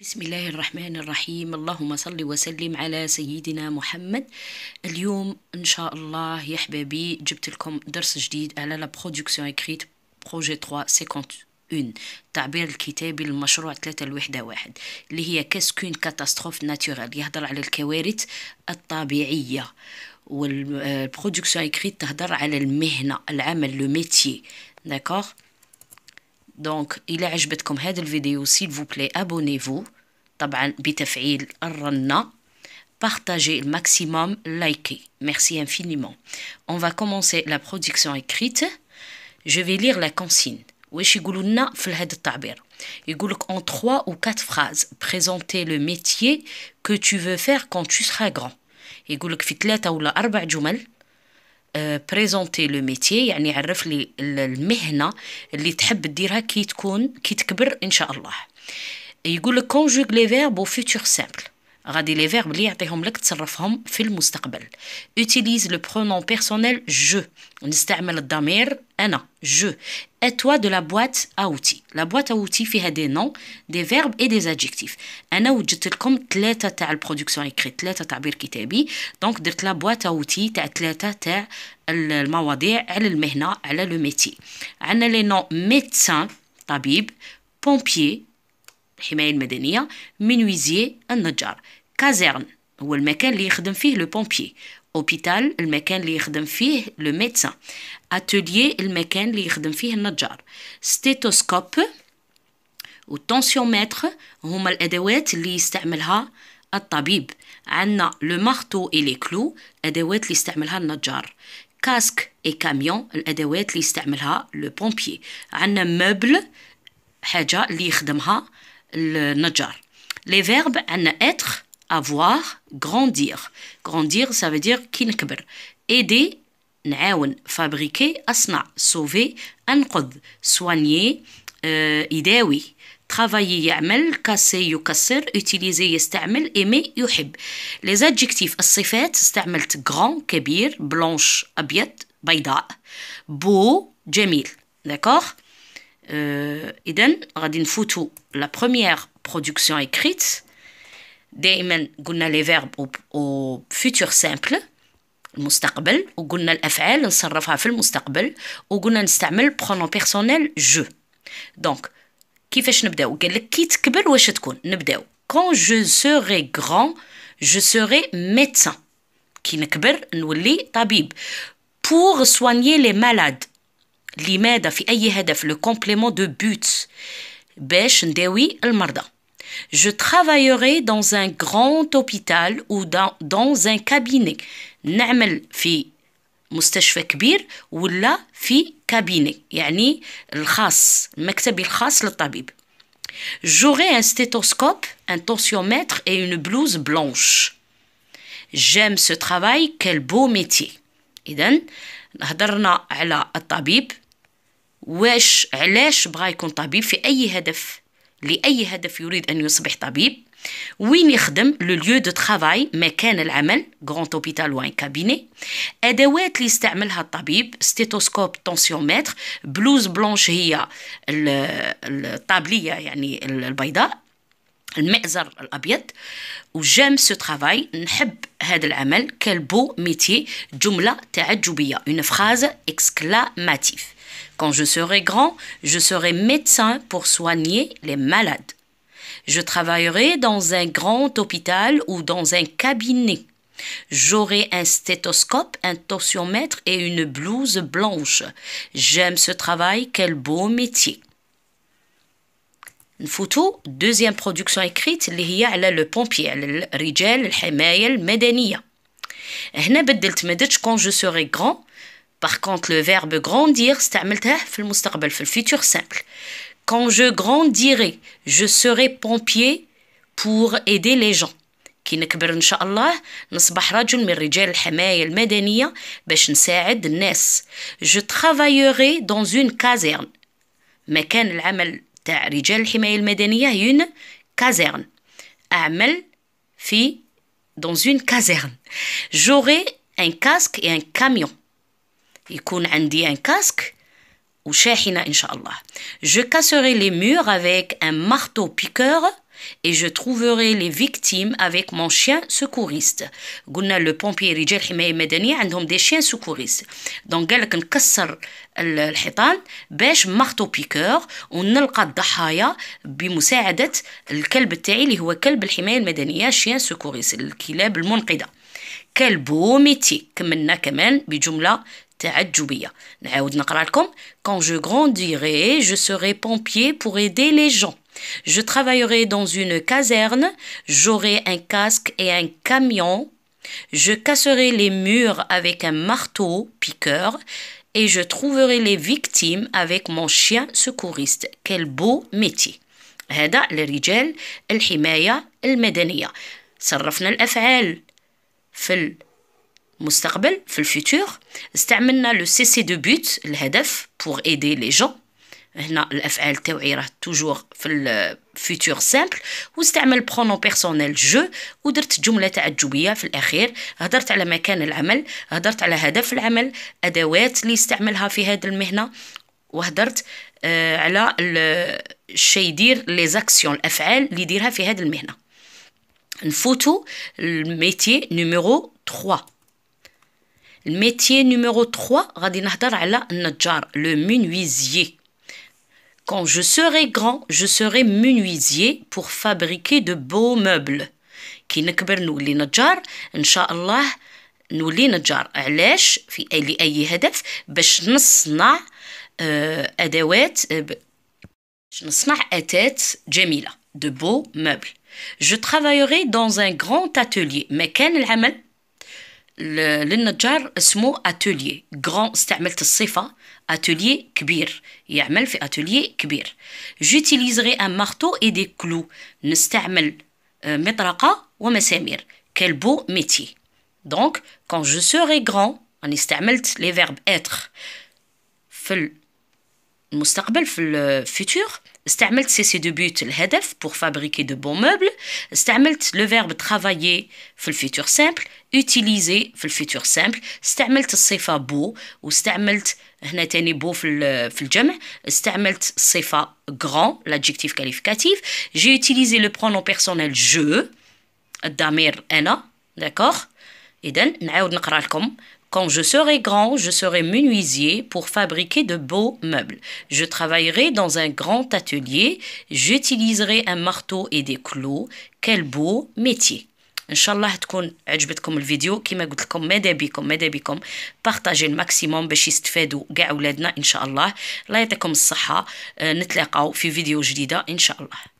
بسم الله الرحمن الرحيم اللهم صل وسلم على سيدنا محمد اليوم ان شاء الله يا حبابي جبت لكم درس جديد على لا برودكسيون اكريت بروجي 351 التعبير الكتابي للمشروع 3 الوحدة واحد اللي هي كاسكون كاتاستروف ناتورال يهضر على الكوارث الطبيعية والبرودكسيون اكريت تهضر على المهنة العمل لو ميتيي داكوغ Donc, il est urgent comme cette vidéo, s'il vous plaît, abonnez-vous, taban, btafeil al partagez le maximum, likez, merci infiniment. On va commencer la production écrite. Je vais lire la consigne. Oushiguluna fled Igulok Ighulk en trois ou quatre phrases, présentez le métier que tu veux faire quand tu seras grand. Ighulk fitleta ou arba بريزونتي لو ميتي يعني عرف لي المهنه اللي تحب ديرها كي تكون كي تكبر ان شاء الله يقول لك كونجوغ لي فيرب او فيتور سامبل Ce sont les verbes qu'ils apportent pour s'exprimer dans le futur. Utilise le pronom personnel « je ». On utilise le damer « ana »,« je ». Et toi, de la boîte à outils. La boîte à outils a des noms, des verbes et des adjectifs. « Ana » est comme la clé de la production écrite, la clé de Donc, c'est la boîte à outils, la clé de la production écrite. On a les noms « médecin »,« tabib »,« pompier »,« minuisier »,« nager ». كازيرن هو المكان اللي يخدم فيه لو بومبيي اوبيتال المكان اللي يخدم فيه لو ميدسان اتوليي المكان اللي يخدم فيه النجار ستيتوسكوب و والتونسيومتر هما الادوات اللي يستعملها الطبيب عندنا لو مارتو اي لي كلو ادوات اللي يستعملها النجار كاسك اي كاميون الادوات اللي يستعملها لو بومبيي عندنا موبل حاجه اللي يخدمها النجار لي فيرب عندنا اتر avoir, grandir. Grandir, ça veut dire kinkber. Aider, fabriquer, asna, sauver, soigner, euh, idawi, travailler yamel, casser, utiliser يستعمل aimer يحب les adjectifs الصفات استعملت grand كبير blanche abiet, baïda, beau جميل d'accord euh, radin غادي la première production écrite d'aiment gunna les verbes au futur simple, le futur, ou gunna l'AFL on s'enrêve à fil le futur, ou gunna l'instamel pronom personnel je. donc qu'fais-je ne bdeu quel kit qu'beur oueshet koun quand je serai grand, je serai médecin ki ne kbeur tabib pour soigner les malades. l'image d'affi aiyehedf le complément de but besh ne bdeu il mardan je travaillerai dans un grand hôpital ou dans, dans un cabinet. نعمل في مستشفى كبير ولا في كابيني يعني الخاص المكتب الخاص للطبيب J'aurai un stéthoscope, un tensiomètre et une blouse blanche. J'aime ce travail, quel beau métier. إذن هضرنا على الطبيب واش علاش بغا يكون طبيب في أي هدف لأي هدف يريد أن يصبح طبيب وين يخدم لو ليو دو ترافاي مكان العمل غراند اوبيتال وان كابيني ادوات اللي يستعملها الطبيب ستيتوسكوب طونسيومتر بلوز بلونش هي الطابليه يعني البيضاء المئزر الابيض وجام سو ترافاي نحب هذا العمل كالبو ميتي جمله تعجبيه اون فراز اكسكلاماتيف Quand je serai grand, je serai médecin pour soigner les malades. Je travaillerai dans un grand hôpital ou dans un cabinet. J'aurai un stéthoscope, un tensiomètre et une blouse blanche. J'aime ce travail, quel beau métier. Une photo, deuxième production écrite, اللي le pompier, le الحماية le هنا بدلت quand je serai grand par contre le verbe grandir, je l'ai utilisé-le dans le futur simple. Quand je grandirai, je serai pompier pour aider les gens. Ki nakber inchallah, nnsbah rajul men rjjal el hmayya el madaniya bach nsa3ed ennas. Je travaillerai dans une caserne. Mekan el 3amal ta3 rjjal el hmayya el madaniya hin caserne. Aamel fi dans une caserne. J'aurai un casque et un camion يكون عندي ان كاسك وشاحنة إن شاء الله je casserai les murs avec un marteau piqueur et je trouverai les victimes avec mon chien secouriste قلنا لو بومبي رجال الحمايه المدنيه عندهم دي شيان سكوريست دونك قالك نكسر الحيطان باش مارتو بيكور ونلقى الضحايا بمساعده الكلب تاعي اللي هو كلب الحمايه المدنيه شيان سكوريست الكلاب المنقذه كلبو ميتي كملنا كمان بجمله quand je grandirai je serai pompier pour aider les gens je travaillerai dans une caserne j'aurai un casque et un camion je casserai les murs avec un marteau piqueur et je trouverai les victimes avec mon chien secouriste quel beau métier هذا الحمايه المدنيه صرفنا الافعال في مستقبل في الفيتور استعملنا لو سي سي دو بوت الهدف بور ايدي لي جون هنا الافعال تاوعي راه توجور في الفيتور سامبل واستعمل برونو بيرسونيل جو ودرت جمله تعجبيه في الاخير هدرت على مكان العمل هدرت على هدف العمل ادوات اللي استعملها في هذه المهنه وهدرت آه على الشيء يدير لي زاكسيون الافعال اللي يديرها في هذه المهنه نفوتو الميتي نيميرو 3 Métier numéro 3, le menuisier. Quand je serai grand, je serai menuisier pour fabriquer de beaux meubles. كي نكبر نولي نجار ان شاء الله نولي نجار علاش في اي هدف باش نصنع ادوات باش نصنع اتات جميله de beaux meubles. Je travaillerai dans un grand atelier. مكان العمل للنجار اسمه اتوليه غران استعملت الصفة اتوليه كبير يعمل في اتوليه كبير جوتيليزغي ان مارتو اي دي كلو نستعمل آه، مطرقة ومسامير كل بو ميتي دونك كون جو سوري غران راني استعملت لي فيرب اتر في le futur, الفيتور استعملت le سي دو بوت الهدف pour fabriquer de bons meubles استعملت لو فيرب travailler le الفيتور سامبل utiliser simple. الفيتور سامبل استعملت الصفه بو واستعملت هنا grand l'adjectif qualificatif j'ai utilisé le pronom personnel je الضمير انا D'accord. اذا quand je serai grand, je serai menuisier pour fabriquer de beaux meubles. Je travaillerai dans un grand atelier, j'utiliserai un marteau et des clous. Quel beau métier. Inch'Allah, tkoun comme le vidéo. Kima goutlkom, medebikom, medebikom. Partagez le maximum, bech Je vous inch'Allah. La yatakom saha, euh, netlaqaou fi vidéo nouvelle inch'Allah.